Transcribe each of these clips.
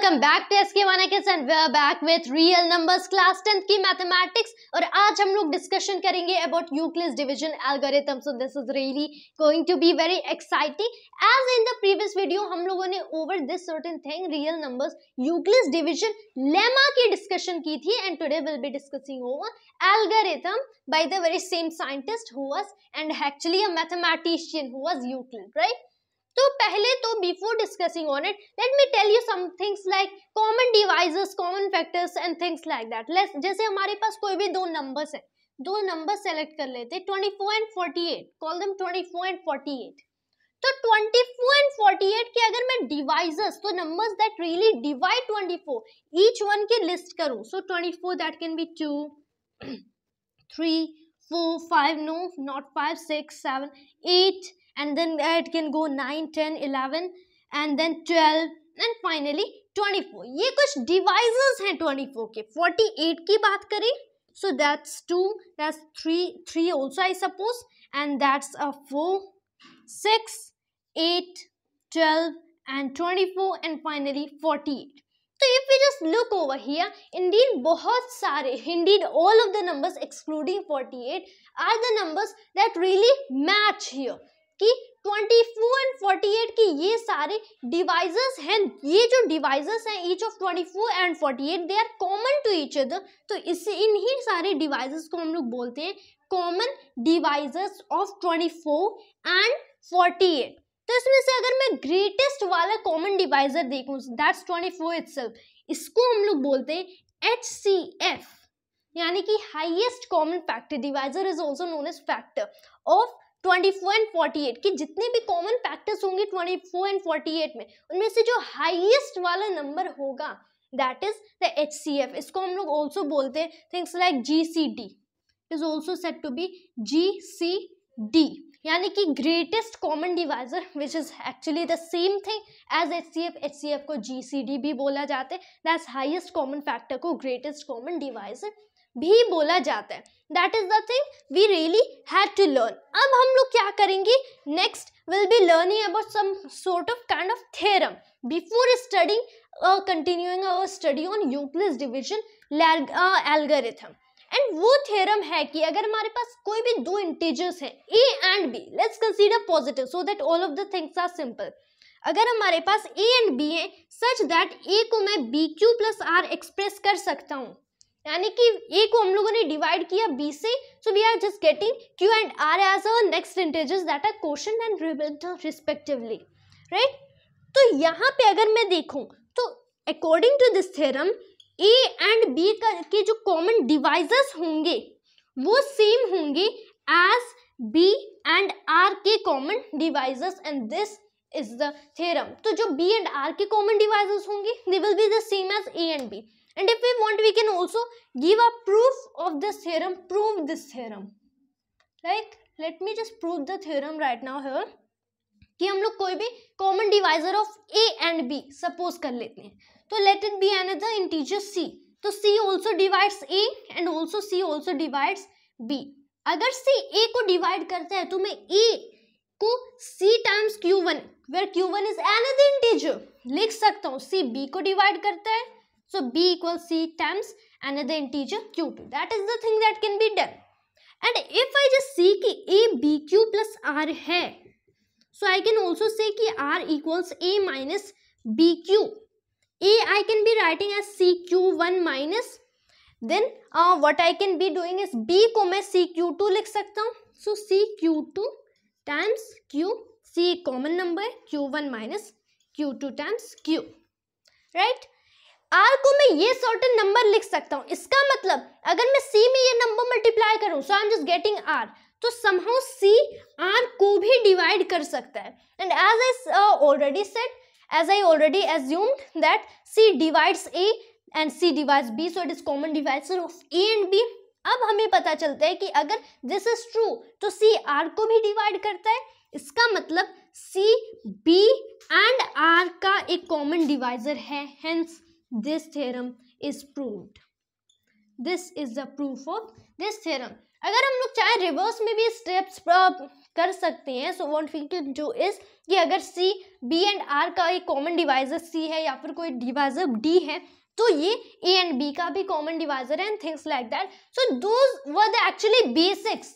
Welcome back to S K one X and we are back with real numbers class 10th की mathematics और आज हम लोग discussion करेंगे about Euclid's division algorithm so this is really going to be very exciting as in the previous video हम लोगों ने over this certain thing real numbers Euclid's division lemma की डिस्कशन की थी and today will be discussing over algorithm by the very same scientist who was and actually a mathematician who was Euclid right तो पहले तो before discussing on it let me tell you some things like common divisors common factors and things like that let's जैसे हमारे पास कोई भी दो numbers है दो नंबर सेलेक्ट कर लेते हैं twenty and 48 call them 24 and 48 तो 24 एंड 48 के अगर मैं डिवाइजेस तो numbers that really divide 24 each one की लिस्ट करूं so 24 that can be 2 3 4 5 no not 5 6 7 8 and then it can go 9 10 11 and then 12 and finally 24 ये कुछ डिवाइजेस हैं 24 के 48 की बात करें so that's 2 that's 3 3 also I suppose and that's a 4 6 8 12 and 24 and finally 48 So if we just look over here, indeed बहुत सारे, indeed all of the numbers excluding 48 are the numbers that really match here. कि 24 and 48 की ये सारे devices हैं ये जो divisors हैं each of 24 and 48 they are common to each other तो इससे इन्हीं सारे डिवाइसेस को हम लोग बोलते हैं कॉमन डिवाइसेस ऑफ 24 एंड 48 तो इसमें से अगर मैं ग्रेटेस्ट वाला कॉमन डिवाइजर देखूं दैट्स 24 इटसेल्फ इसको हम लोग बोलते हैं एच सी एफ यानी कि highest common factor divisor is also known as factor of twenty four and forty eight के जितने भी कॉमन फैक्टर्स होंगे twenty four and forty eight में उनमें से जो हाइएस्ट वाला नंबर होगा that is the H C F इसको हम लोग ऑल्सो बोलते हैं things like G C D is also set to be G C D यानी कि greatest common divisor which is actually the same thing as H C F H C F को G C D भी बोला जाता है that highest common factor को greatest common divisor भी बोला जाता है that is the thing we really had to learn अब हम लोग क्या करेंगे next will be learning about some sort of kind of theorem before studying continuing our study on Euclid's division algorithm and वो थ्योरम है कि अगर हमारे पास कोई भी दो इंटीजर्स हैं A and B let's consider positive so that all of the things are simple अगर हमारे पास ए एंड बी है सच दैट ए को मैं B Q plus R express कर सकता हूँ यानी कि ए को हम लोगों ने डिवाइड किया बी से so we are just getting Q and R as a next integers that are quotient and result respectively right तो यहाँ पे अगर मैं देखूँ तो according to this theorem A and B के जो कॉमन डिवाइजर्स होंगे वो सेम होंगे एज बी एंड आर के common divisors and this is the theorem तो जो बी एंड आर के कॉमन डिवाइजर्स होंगे they will be the same as A and B and if we want we can also give a proof of this theorem prove this theorem like let me just prove the theorem right now here कि हम लोग कोई भी common divisor of A and B suppose कर लेते हैं तो let it be an another integer C तो C also divides A and also C also divides B अगर सी ए को डिवाइड करता है तो मैं ए को C times Q one where Q one is an another integer लिख सकता हूँ सी बी को डिवाइड करता है So b equals c times another integer q2. That is the thing that can be done. And if I just see कि a b q plus r है so I can also say कि r equals a minus b q. a I can be writing as c q one minus then uh, what I can be doing is b को मैं C Q to लिख सकता हूँ so c q two times q c common number q one minus q two times q right? R को मैं ये certain number लिख सकता हूँ इसका मतलब अगर मैं सी में ये नंबर मल्टीप्लाई करूँ so I am just getting R तो समहाउ सी आर को भी डिवाइड कर सकता है and as I already set as I already assumed that C divides A and C divides B so it is common divisor of A and B अब हमें पता चलता है कि अगर दिस इज ट्रू तो सी आर को भी डिवाइड करता है इसका मतलब सी बी एंड आर का एक कॉमन डिवाइजर है hence this theorem is proved this is the proof of this theorem अगर हम लोग चाहे रिवर्स में भी स्टेप्स कर सकते हैं so one thing can do is कि अगर सी बी एंड आर का एक कॉमन डिवाइजर सी है या फिर कोई डिवाइजर डी है तो ये ए एंड बी का भी कॉमन डिवाइजर है and things like that so those were the actually basics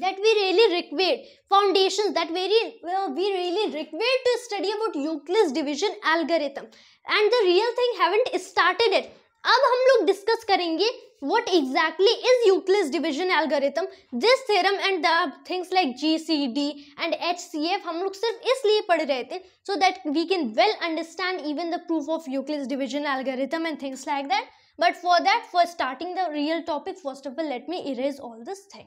that we really require, foundations that very, uh, we really require to study about Euclid's division algorithm. And the real thing haven't started it. अब हम लोग discuss करेंगे what exactly is Euclid's division algorithm? This theorem and the things like GCD and HCF हम लोग सिर्फ इसलिए पढ़ रहे थे so that we can well understand even the proof of Euclid's division algorithm and things like that. But for that, for starting the real topic, first of all, let me erase all this thing.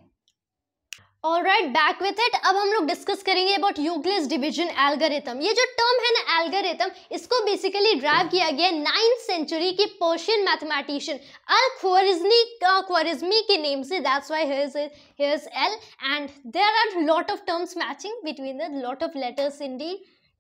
All right back with it अब हम लोग discuss करेंगे about यूक्लिस division algorithm ये जो term है ना algorithm इसको basically drive किया गया है नाइन्थ सेंचुरी के पर्शियन मैथमेटिशियन अल खरिजनी ख्वारिजमी के नेम से that's why here's here's L and there are lot of terms matching between the lot of letters in D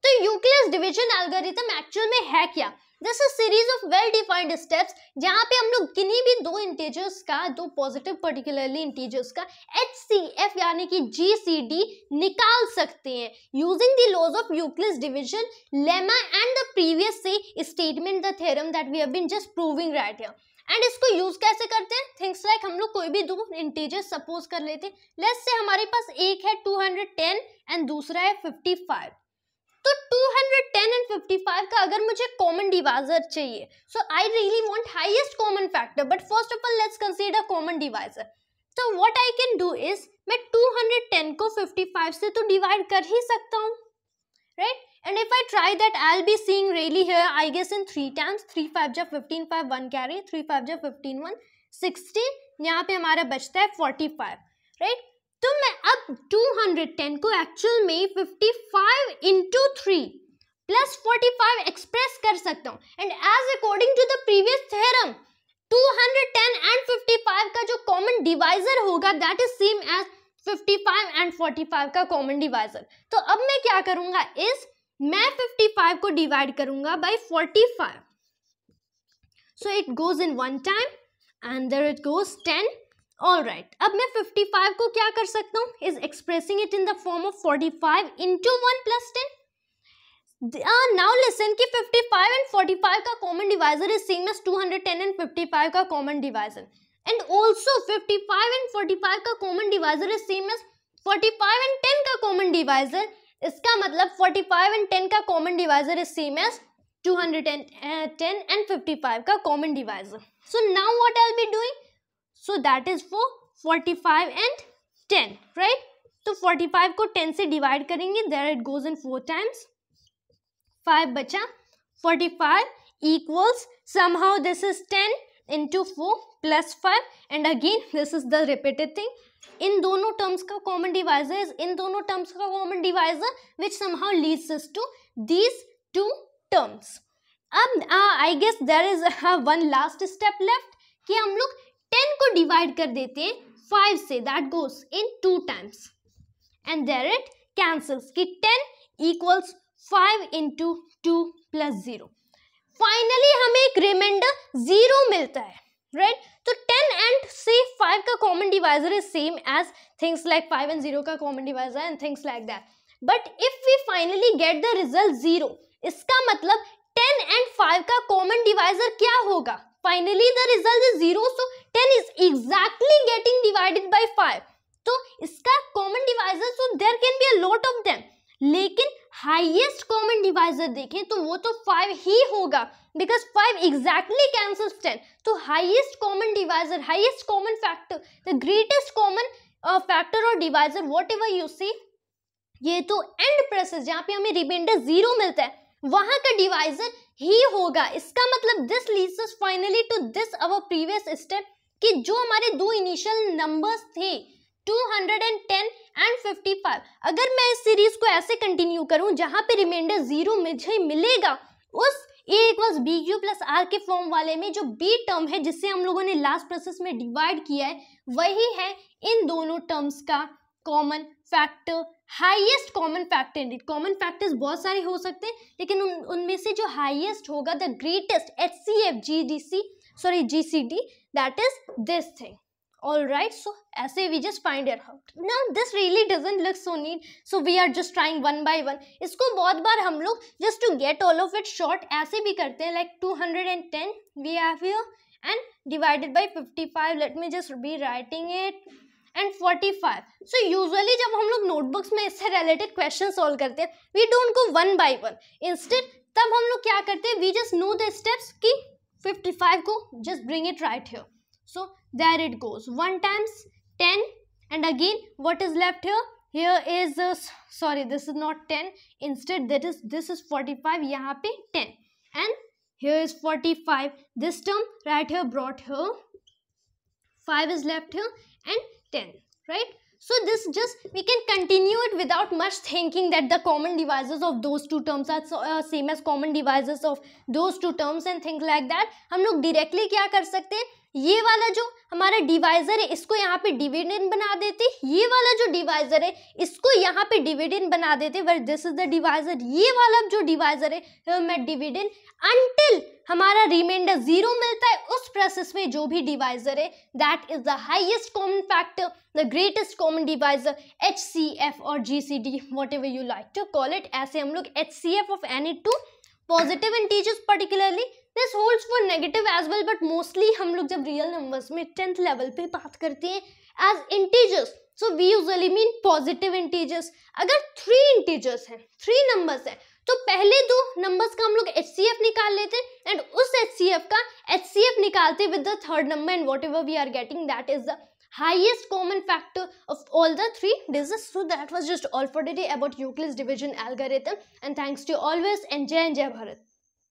तो यूक्लियस डिवीजन एल्गोरिथम एक्चुअल में है क्या this is series of well defined steps जहाँ पे हम लोग किन्हीं भी दो इंटीजर्स का दो पॉजिटिव पर्टिकुलरली इंटीजर्स का एच सी एफ यानी कि जी सी डी निकाल सकते हैं using the laws of Euclid's division lemma and the previous से statement the theorem that we have been just proving right here and इसको use कैसे करते हैं थिंग्स लाइक हम लोग कोई भी दो इंटीजर्स सपोज कर लेते हैं लेट्स से हमारे पास एक है टू हंड्रेड टेन एंड दूसरा है फिफ्टी फाइव तो 210 एंड 55 का अगर मुझे कॉमन डिवाइजर चाहिए so I really want highest common factor but first of all let's consider common divisor so what I can do is मैं 210 को 55 से तो डिवाइड कर ही सकता हूँ right and and if I try that I'll be seeing really here I guess in 3 times 3 5 ja 15 5 1 carry 3 5 जब 15 1 60 यहाँ पे हमारा बचता है 45 राइट तो मैं अब 210 को एक्चुअल में 55 five into three plus forty express कर सकता हूँ and as according to the previous theorem 210 and 55 का जो कॉमन डिवाइजर होगा that is same as 55 and 45 का कॉमन डिवाइजर तो अब मैं क्या करूंगा इस मैं 55 को डिवाइड करूंगा by 45 so it goes in one time and there it goes 10 all right right. अब मैं 55 को क्या कर सकता हूँ is expressing it in the form of 45 five into one plus ten now listen कि 55 एंड 45 का common divisor is same as 210 and 55 का common divisor and also 55 and 45 का common divisor is same S 45 and 10 का common divisor इसका मतलब 45 and 10 का common divisor is same as 210 and 55 का common divisor so now what I will be doing so that is for forty five and ten right तो forty five को ten से divide करेंगे there it goes in four times five बचा forty five equals somehow this is ten into four plus five and again this is the repeated thing इन दोनों terms का common divisor is in दोनों terms का common divisor which somehow leads is to these two terms अब I guess there is one last step left कि हम लोग ten को डिवाइड कर देते हैं फाइव से that goes in two times and there it cancels कि ten equals five into two plus zero finally हमें एक रिमाइंडर जीरो मिलता है राइट right? तो टेन एंड से फाइव का common divisor is same as things like five and zero का common divisor and things like that but if we finally get the result zero इसका मतलब ten and five का common divisor क्या होगा finally the result is zero so exactly getting divided by five तो इसका common divisor तो there can be a lot of them लेकिन highest common divisor देखें तो वो तो फाइव ही होगा because five exactly cancels ten तो highest common divisor highest common factor the greatest common factor और divisor whatever you see ये तो एंड प्रेसेस जहाँ पे हमें रिमाइंडर जीरो मिलता है वहां का डिवाइजर ही होगा इसका मतलब this leads finally to this our previous step कि जो हमारे दो इनिशियल नंबर्स थे 210 एंड 55 अगर मैं इस सीरीज को ऐसे कंटिन्यू करूं जहां पे रिमाइंडर जीरो मुझे मिलेगा उस A equals B Q plus R के फॉर्म वाले में जो बी टर्म है जिससे हम लोगों ने लास्ट प्रोसेस में डिवाइड किया है वही है इन दोनों टर्म्स का common factor highest common factor common factors बहुत सारे हो सकते हैं लेकिन उन उनमें से जो हाईएस्ट होगा the greatest H C F G D C sorry G C D that is this thing all right so ऐसे we just find air out ना this really doesn't look so need so we are just trying one by one इसको बहुत बार हम लोग just to get all of it short ऐसे भी करते हैं like two hundred and ten we have you and divided by fifty five let me just be writing it and forty five so usually जब हम लोग notebooks में इससे related question solve करते हैं we don't go one by one instead तब हम लोग क्या करते हैं we just know the steps की 55 go just bring it right here so there it goes 1 times 10 and again what is left here here is uh, sorry this is not 10 instead that is this is 45 yahan pe 10 and here is 45 this term right here brought here 5 is left here and 10 right So this just, we can continue it without much thinking that the common divisors of those two terms are so, uh, same as common divisors of those two terms and things like that. हम लोग directly क्या कर सकते हैं ये वाला जो हमारा डिवाइजर है इसको यहाँ पे डिविडेंड बना देते ये वाला जो डिवाइजर है इसको यहाँ पे डिविडेंड बना देते where this is the divisor ये वाला जो डिवाइजर है मैं डिविडेंड अनटिल हमारा रिमाइंडर जीरो मिलता है उस प्रोसेस में जो भी डिवाइजर है that is the highest common factor the greatest common divisor H C F और G C D whatever you like to call it ऐसे हम लोग H C F of any two positive integers particularly this holds for negative as well but mostly हम लोग जब real numbers में tenth level पर बात करते हैं as integers so we usually mean positive integers अगर थ्री इंटीजर्स हैं थ्री नंबर्स हैं तो पहले दो नंबर्स का हम लोग एच निकाल लेते हैं एंड उस एच का एच निकालते with the third number and what we are getting that is the highest common factor of all the three digits so that was just all for today about euclid's division algorithm and thanks to you always and jai jai bharat